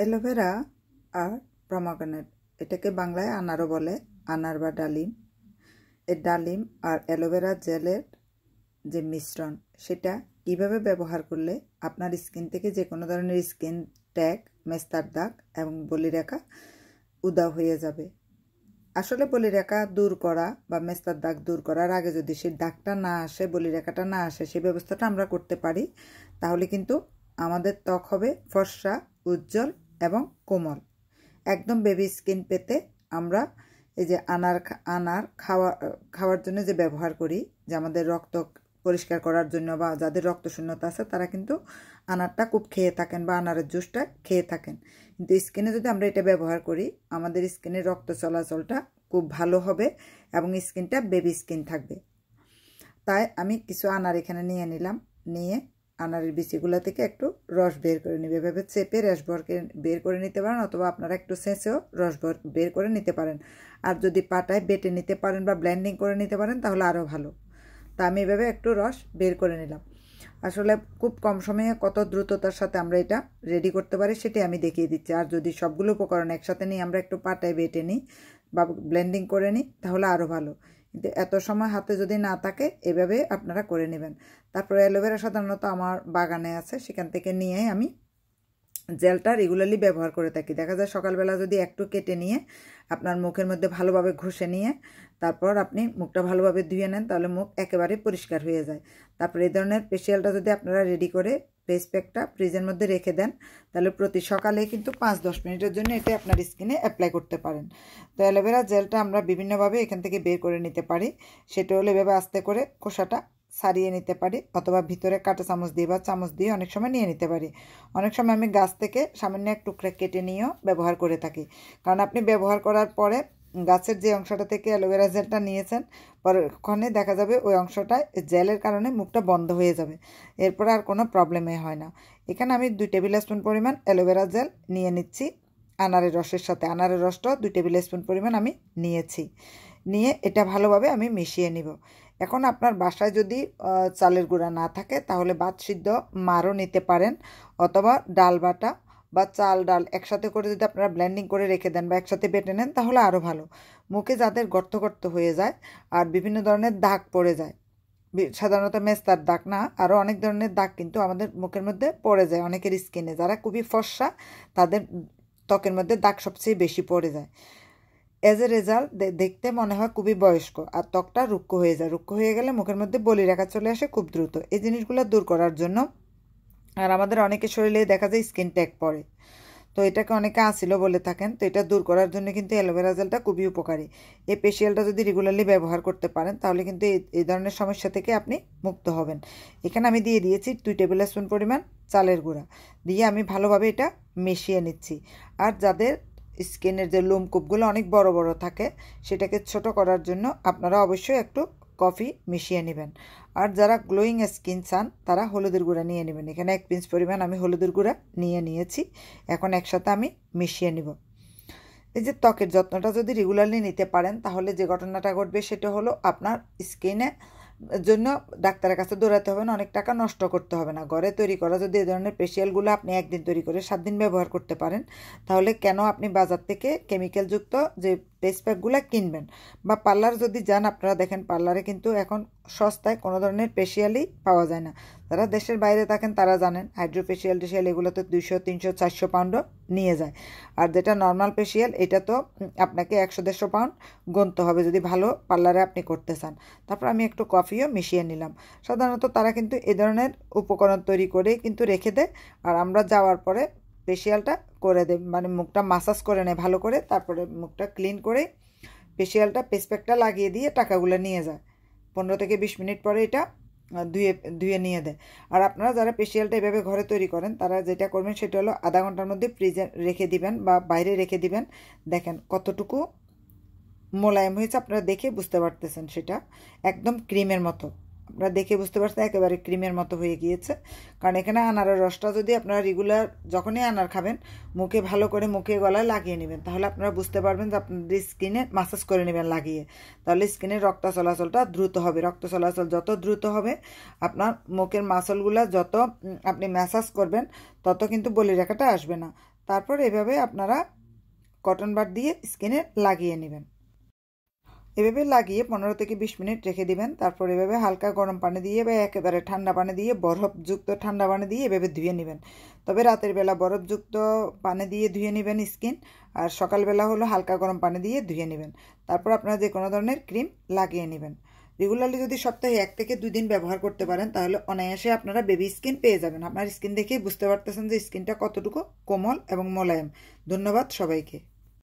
aloe vera আর প্রমাগনেট এটাকে বাংলায় আনারও বলে আনার বা ডালিম এ ডালিম আর অ্যালোভেরা জেলের যে মিশ্রণ সেটা কিভাবে ব্যবহার করলে আপনার স্কিন থেকে যে কোনো ধরনের স্কিন ট্যাগ মেস্তার দাগ এবং বলি রেখা উদা হয়ে যাবে আসলে বলি রেখা দূর করা বা মেস্তার দাগ দূর করার আগে যদি সেই দাগটা না আসে বলি রেখাটা না আসে সেই ব্যবস্থাটা আমরা করতে পারি তাহলে কিন্তু আমাদের ত্বক হবে ফর্সা উজ্জ্বল এবং কোমল একদম বেবি স্কিন পেতে আমরা এই যে আনার আনার খাওয়া খাওয়ার জন্য যে ব্যবহার করি যে আমাদের রক্ত পরিষ্কার করার জন্য বা যাদের রক্ত শূন্যতা আছে তারা কিন্তু আনারটা খুব খেয়ে থাকেন বা আনারের জুসটা খেয়ে থাকেন কিন্তু স্কিনে যদি আমরা এটা ব্যবহার করি আমাদের স্কিনের রক্ত চলাচলটা খুব ভালো হবে এবং স্কিনটা বেবি স্কিন থাকবে তাই আমি কিছু আনার এখানে নিয়ে নিলাম নিয়ে আনারের বিচিগুলো থেকে একটু রস বের করে নেবে এভাবে চেপে রস বের করে নিতে পারেন অথবা আপনারা একটু সেঁচেও রস বের করে নিতে পারেন আর যদি পাটায় বেটে নিতে পারেন বা ব্ল্যান্ডিং করে নিতে পারেন তাহলে আরও ভালো তা আমি এভাবে একটু রস বের করে নিলাম আসলে খুব কম সময়ে কত দ্রুততার সাথে আমরা এটা রেডি করতে পারি সেটি আমি দেখিয়ে দিচ্ছি আর যদি সবগুলো উপকরণ একসাথে নিয়ে আমরা একটু পাটায় বেটে নিই বা ব্ল্যান্ডিং করে নিই তাহলে আরও ভালো এত সময় হাতে যদি না থাকে এভাবে আপনারা করে নেবেন তারপরে অ্যালোভেরা সাধারণত আমার বাগানে আছে সেখান থেকে নিয়ে আমি জেলটা রেগুলারলি ব্যবহার করে থাকি দেখা যায় সকালবেলা যদি একটু কেটে নিয়ে আপনার মুখের মধ্যে ভালোভাবে ঘষে নিয়ে তারপর আপনি মুখটা ভালোভাবে ধুয়ে নেন তাহলে মুখ একেবারে পরিষ্কার হয়ে যায় তারপর এই ধরনের ফেসিয়ালটা যদি আপনারা রেডি করে ফেস প্যাকটা ফ্রিজের মধ্যে রেখে দেন তাহলে প্রতি সকালে কিন্তু পাঁচ দশ মিনিটের জন্য এটি আপনার স্কিনে অ্যাপ্লাই করতে পারেন তো অ্যালোভেরা জেলটা আমরা বিভিন্নভাবে এখান থেকে বের করে নিতে পারি সেটা হলো এভাবে আস্তে করে খোসাটা সারিয়ে নিতে পারি অথবা ভিতরে কাঁটা চামচ দিয়ে বা চামচ দিয়ে অনেক সময় নিয়ে নিতে পারি অনেক সময় আমি গাছ থেকে সামান্য এক টুকরা কেটে নিয়েও ব্যবহার করে থাকি কারণ আপনি ব্যবহার করার পরে গাছের যে অংশটা থেকে অ্যালোভেরা জেলটা নিয়েছেন পরক্ষণে দেখা যাবে ওই অংশটা জেলের কারণে মুখটা বন্ধ হয়ে যাবে এরপরে আর কোনো প্রবলেমে হয় না এখানে আমি দুই টেবিল স্পুন পরিমাণ অ্যালোভেরা জেল নিয়ে নিচ্ছি আনারের রসের সাথে আনারের রসটা দুই টেবিল স্পুন পরিমাণ আমি নিয়েছি নিয়ে এটা ভালোভাবে আমি মিশিয়ে নিব এখন আপনার বাসায় যদি চালের গুঁড়া না থাকে তাহলে বাত সিদ্ধ মারও নিতে পারেন অথবা ডাল বাটা বা চাল ডাল একসাথে করে যদি আপনারা ব্ল্যান্ডিং করে রেখে দেন বা একসাথে বেটে নেন তাহলে আরও ভালো মুখে যাদের গর্ত গর্ত হয়ে যায় আর বিভিন্ন ধরনের দাগ পড়ে যায় সাধারণত মেস্তার দাগ না আরও অনেক ধরনের দাগ কিন্তু আমাদের মুখের মধ্যে পড়ে যায় অনেকের স্কিনে যারা খুবই ফর্সা তাদের ত্বকের মধ্যে দাগ সবচেয়ে বেশি পড়ে যায় এজ এ রেজাল্ট দেখতে মনে হয় খুবই বয়স্ক আর ত্বকটা রুক্ষ হয়ে যায় রুক্ষ হয়ে গেলে মুখের মধ্যে বলি রাখা চলে আসে খুব দ্রুত এই জিনিসগুলো দূর করার জন্য আর আমাদের অনেকে শরীরে দেখা যায় স্কিন ট্যাগ পড়ে তো এটাকে অনেকে আসিল বলে থাকেন তো এটা দূর করার জন্য কিন্তু অ্যালোভেরা জেলটা খুবই উপকারী এই পেশিয়ালটা যদি রেগুলারলি ব্যবহার করতে পারেন তাহলে কিন্তু এই ধরনের সমস্যা থেকে আপনি মুক্ত হবেন এখানে আমি দিয়ে দিয়েছি দুই টেবিল স্পুন পরিমাণ চালের গুঁড়া দিয়ে আমি ভালোভাবে এটা মিশিয়ে নিচ্ছি আর যাদের স্কিনের যে লোমকূপগুলো অনেক বড় বড় থাকে সেটাকে ছোট করার জন্য আপনারা অবশ্যই একটু কফি মিশিয়ে নেবেন আর যারা গ্লোয়িং স্কিন চান তারা হলুদের গুঁড়া নিয়ে নেবেন এখানে এক পিঞ্চ পরিমাণ আমি হলুদের গুঁড়া নিয়ে নিয়েছি এখন একসাথে আমি মিশিয়ে নেব এই যে ত্বকের যত্নটা যদি রেগুলারলি নিতে পারেন তাহলে যে ঘটনাটা ঘটবে সেটা হলো আপনার স্কিনে জন্য ডাক্তারের কাছে দৌড়াতে হবে না অনেক টাকা নষ্ট করতে হবে না ঘরে তৈরি করা যদি এ ধরনের পেশিয়ালগুলো আপনি একদিন তৈরি করে সাত দিন ব্যবহার করতে পারেন তাহলে কেন আপনি বাজার থেকে কেমিক্যালযুক্ত যে পেস প্যাকগুলো কিনবেন বা পার্লার যদি যান আপনারা দেখেন পার্লারে কিন্তু এখন সস্তায় কোনো ধরনের ফেশিয়ালই পাওয়া যায় না যারা দেশের বাইরে থাকেন তারা জানেন হাইড্রো ফেশিয়াল টেশিয়াল এগুলো তো দুইশো তিনশো চারশো পাউন্ডও নিয়ে যায় আর যেটা নর্মাল ফেশিয়াল এটা তো আপনাকে একশো দেড়শো পাউন্ড গুনতে হবে যদি ভালো পার্লারে আপনি করতে চান তারপর আমি একটু কফিও মিশিয়ে নিলাম সাধারণত তারা কিন্তু এ ধরনের উপকরণ তৈরি করে কিন্তু রেখে দেয় আর আমরা যাওয়ার পরে ফেশিয়ালটা করে দেবে মানে মুখটা মাসাজ করে নেয় ভালো করে তারপরে মুখটা ক্লিন করে ফেশিয়ালটা পেসপ্যাকটা লাগিয়ে দিয়ে টাকাগুলো নিয়ে যায় পনেরো থেকে বিশ মিনিট পরে এটা ধুয়ে ধুয়ে নিয়ে দেয় আর আপনারা যারা ফেশিয়ালটা এভাবে ঘরে তৈরি করেন তারা যেটা করবেন সেটা হলো আধা ঘন্টার মধ্যে ফ্রিজে রেখে দিবেন বা বাইরে রেখে দিবেন দেখেন কতটুকু মোলায়েম হয়েছে আপনারা দেখে বুঝতে পারতেছেন সেটা একদম ক্রিমের মতো আপনারা দেখে বুঝতে পারছেন একেবারে ক্রিমের মতো হয়ে গিয়েছে কারণ এখানে আনারের রসটা যদি আপনারা রেগুলার যখনই আনার খাবেন মুখে ভালো করে মুখে গলায় লাগিয়ে নেবেন তাহলে আপনারা বুঝতে পারবেন যে আপনাদের স্কিনে মাসাজ করে নেবেন লাগিয়ে তাহলে স্কিনের রক্ত চলাচলটা দ্রুত হবে রক্ত চলাচল যত দ্রুত হবে আপনার মুখের মাসলগুলো যত আপনি ম্যাসাজ করবেন তত কিন্তু বলি রেখাটা আসবে না তারপর এভাবে আপনারা কটন বার দিয়ে স্কিনে লাগিয়ে নেবেন এভাবে লাগিয়ে পনেরো থেকে বিশ মিনিট রেখে দিবেন তারপর এভাবে হালকা গরম পানি দিয়ে বা একেবারে ঠান্ডা পানি দিয়ে বরফযুক্ত ঠান্ডা পানি দিয়ে এভাবে ধুয়ে নেবেন তবে রাতের বেলা বরফযুক্ত পানি দিয়ে ধুয়ে নেবেন স্কিন আর সকালবেলা হলো হালকা গরম পানি দিয়ে ধুয়ে নেবেন তারপর আপনারা যে কোনো ধরনের ক্রিম লাগিয়ে নেবেন রেগুলারলি যদি সপ্তাহে এক থেকে দুই দিন ব্যবহার করতে পারেন তাহলে অনায়াসে আপনারা বেবি স্কিন পেয়ে যাবেন আপনার স্কিন দেখেই বুঝতে পারতেছেন যে স্কিনটা কতটুকু কোমল এবং মোলায়েম ধন্যবাদ সবাইকে